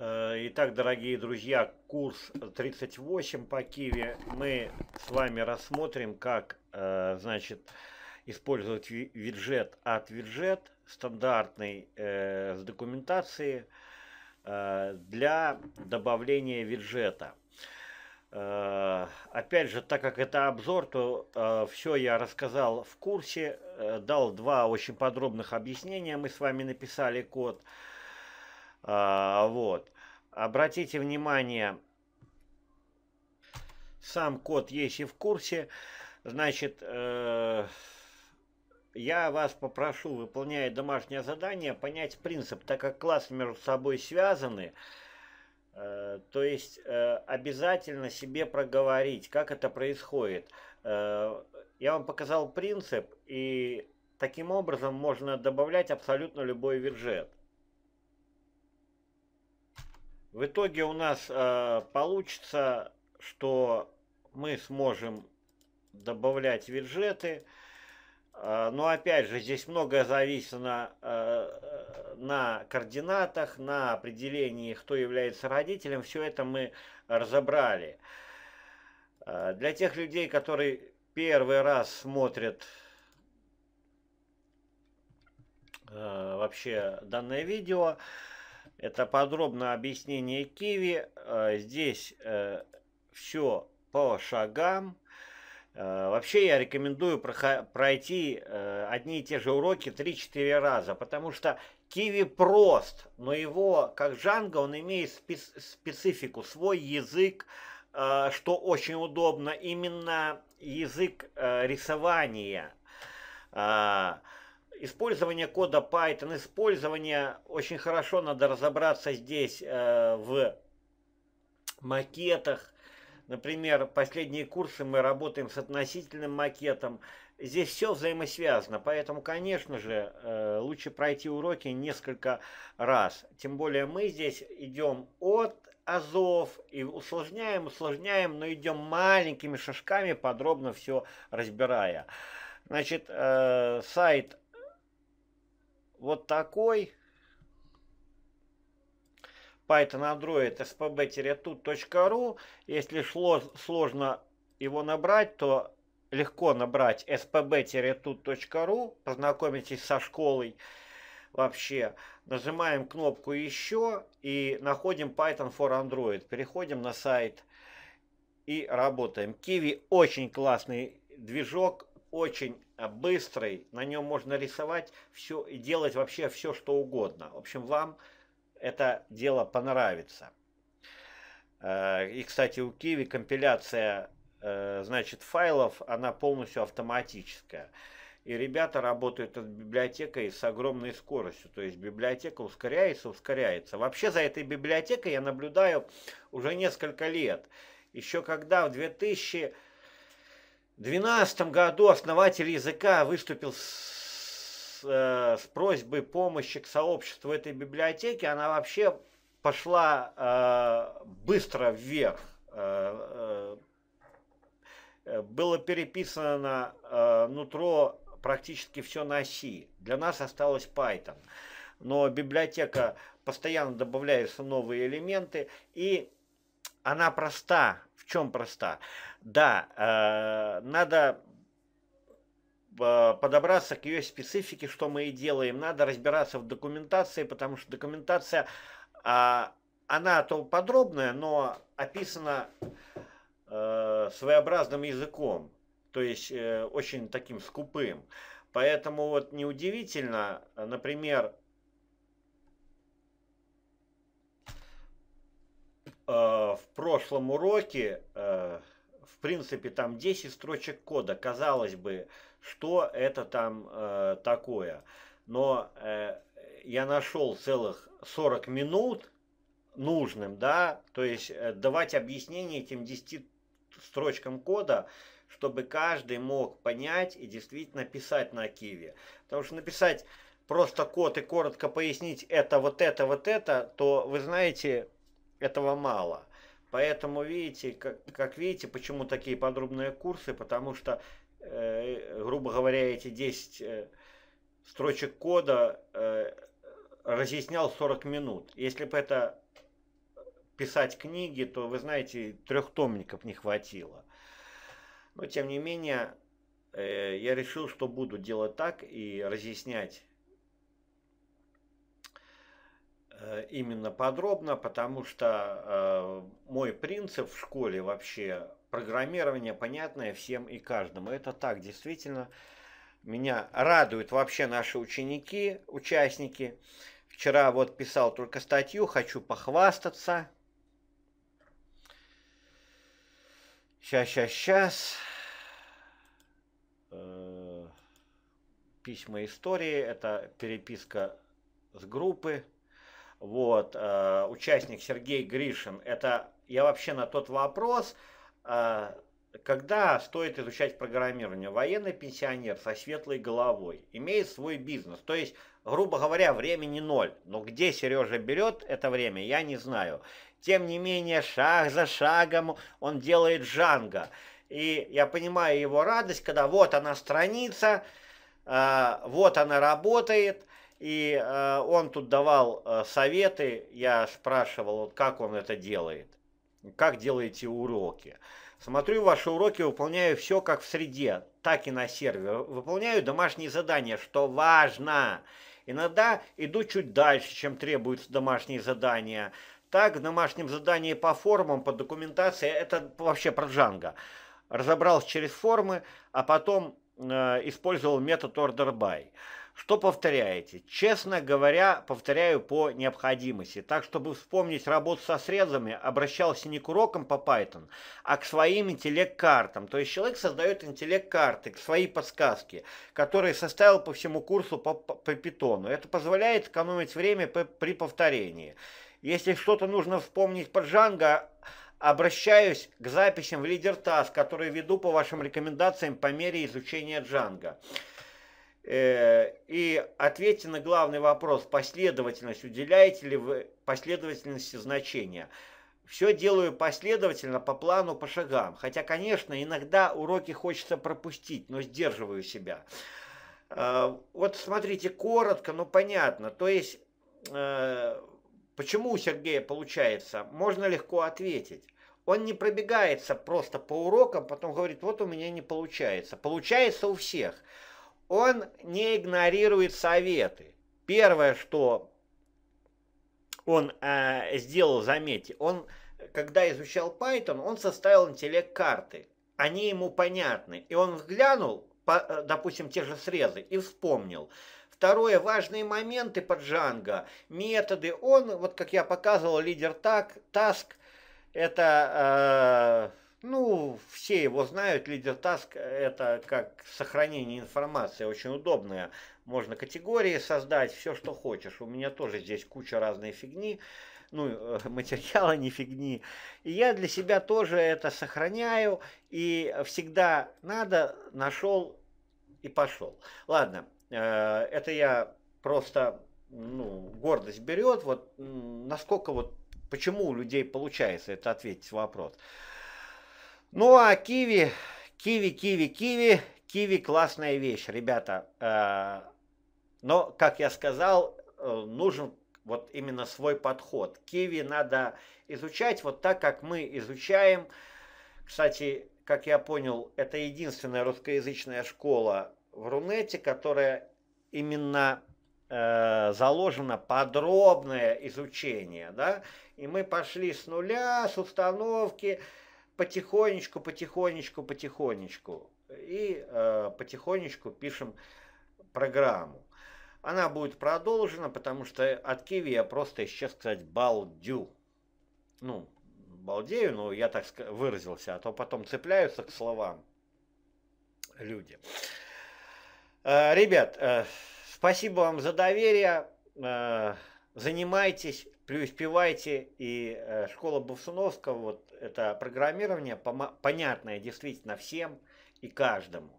Э, итак, дорогие друзья, курс 38 по Киеве мы с вами рассмотрим, как э, значит, использовать виджет от виджет, стандартный э, с документацией, для добавления виджета. Опять же, так как это обзор, то все я рассказал в курсе, дал два очень подробных объяснения, мы с вами написали Код а, вот. Обратите внимание, сам код есть и в курсе. Значит, э, я вас попрошу, выполняя домашнее задание, понять принцип, так как классы между собой связаны, э, то есть э, обязательно себе проговорить, как это происходит. Я вам показал принцип, и таким образом можно добавлять абсолютно любой виджет. В итоге у нас э, получится, что мы сможем добавлять виджеты. Э, но опять же, здесь многое зависит э, э, на координатах, на определении, кто является родителем. Все это мы разобрали. Э, для тех людей, которые первый раз смотрят вообще данное видео, это подробное объяснение киви. Э, здесь э, все по шагам. Э, вообще я рекомендую пройти одни и те же уроки 3-4 раза, потому что киви прост, но его, как джанго, он имеет специфику, свой язык, что очень удобно, именно язык рисования использование кода Python, использование, очень хорошо надо разобраться здесь э, в макетах. Например, последние курсы мы работаем с относительным макетом. Здесь все взаимосвязано, поэтому, конечно же, э, лучше пройти уроки несколько раз. Тем более мы здесь идем от азов и усложняем, усложняем, но идем маленькими шажками, подробно все разбирая. Значит, э, сайт вот такой. Python Android spb-tut.ru. Если сложно его набрать, то легко набрать spb-tut.ru. Познакомитесь со школой вообще. Нажимаем кнопку «Еще» и находим Python for Android. Переходим на сайт и работаем. Kiwi очень классный движок, очень э, быстрый, на нем можно рисовать все и делать вообще все, что угодно. В общем, вам это дело понравится. Э, и, кстати, у Киви компиляция, э, значит, файлов, она полностью автоматическая. И ребята работают над библиотекой с огромной скоростью. То есть библиотека ускоряется, ускоряется. Вообще за этой библиотекой я наблюдаю уже несколько лет. Еще когда в 2000 2012 году основатель языка выступил с, э, с просьбой помощи к сообществу этой библиотеки. Она вообще пошла э, быстро вверх. Э, э, э было переписано э, нутро практически все на C. Для нас осталось Python. Но библиотека постоянно добавляются новые элементы, и она проста, чем проста? Да, э, надо э, подобраться к ее специфике, что мы и делаем. Надо разбираться в документации, потому что документация, а, она то подробная, но описана э, своеобразным языком, то есть очень таким скупым. Поэтому вот неудивительно, например, в прошлом уроке, э, в принципе, там 10 строчек кода. Казалось бы, что это там э, такое. Но э, я нашел целых 40 минут нужным, да, то есть давать объяснение этим 10 строчкам кода, чтобы каждый мог понять и действительно писать на киви, Потому что написать просто код и коротко пояснить это, вот это, вот это, то, вы знаете, этого мало. Поэтому видите, как, как видите, почему такие подробные курсы, потому что, э, грубо говоря, эти 10 э, строчек кода э, разъяснял 40 минут. Если бы это писать книги, то, вы знаете, трехтомников не хватило. Но, тем не менее, э, я решил, что буду делать так и разъяснять Э, именно подробно, потому что э, мой принцип в школе вообще программирование понятное всем и каждому. Это так, действительно, меня радуют вообще наши ученики, участники. Вчера вот писал только статью, хочу похвастаться. Сейчас, сейчас, сейчас. письма истории, это переписка с группы. Вот, э, участник Сергей Гришин. Это я вообще на тот вопрос, э, когда стоит изучать программирование. Военный пенсионер со светлой головой имеет свой бизнес. То есть, грубо говоря, времени ноль. Но где Сережа берет это время, я не знаю. Тем не менее, шаг за шагом он делает Жанго. И я понимаю его радость, когда вот она страница, э, вот она работает, и э, он тут давал э, советы, я спрашивал, вот, как он это делает, как делаете уроки. Смотрю ваши уроки, выполняю все как в среде, так и на сервере. Выполняю домашние задания, что важно. Иногда иду чуть дальше, чем требуются домашние задания. Так, в домашнем задании по формам, по документации, это вообще про Джанго. Разобрался через формы, а потом э, использовал метод order by что повторяете? Честно говоря, повторяю по необходимости. Так, чтобы вспомнить работу со срезами, обращался не к урокам по Python, а к своим интеллект-картам. То есть человек создает интеллект-карты, свои подсказки, которые составил по всему курсу по, по, по Python. Это позволяет экономить время при повторении. Если что-то нужно вспомнить по Django, обращаюсь к записям в лидер таск, которые веду по вашим рекомендациям по мере изучения Django. Э, и ответьте на главный вопрос, последовательность, уделяете ли вы последовательности значения. Все делаю последовательно, по плану, по шагам. Хотя, конечно, иногда уроки хочется пропустить, но сдерживаю себя. Э, вот смотрите, коротко, но ну, понятно. То есть, э, почему у Сергея получается, можно легко ответить. Он не пробегается просто по урокам, потом говорит, вот у меня не получается. Получается у всех он не игнорирует советы. Первое, что он э, сделал, заметьте, он, когда изучал Python, он составил интеллект-карты. Они ему понятны. И он взглянул, по, э, допустим, те же срезы, и вспомнил. Второе, важные моменты под Django, методы. Он, вот как я показывал, лидер так, таск, это... Э, ну, все его знают, лидер таск это как сохранение информации, очень удобное. Можно категории создать, все, что хочешь. У меня тоже здесь куча разной фигни, ну, э, материала не фигни. И я для себя тоже это сохраняю, и всегда надо, нашел и пошел. Ладно, э, это я просто, ну, гордость берет, вот насколько вот, почему у людей получается это ответить вопрос. вопрос. Ну а киви, киви, киви, киви, киви классная вещь, ребята. Э, но, как я сказал, э, нужен вот именно свой подход. Киви надо изучать вот так, как мы изучаем. Кстати, как я понял, это единственная русскоязычная школа в Рунете, которая именно э, заложено подробное изучение, да, и мы пошли с нуля, с установки, потихонечку, потихонечку, потихонечку. И э, потихонечку пишем программу. Она будет продолжена, потому что от Киви я просто исчез, сказать балдю. Ну, балдею, но я так выразился, а то потом цепляются к словам люди. Э, ребят, э, спасибо вам за доверие. Э, занимайтесь преуспевайте. И э, школа Бовсуновского, вот это программирование, понятное действительно всем и каждому.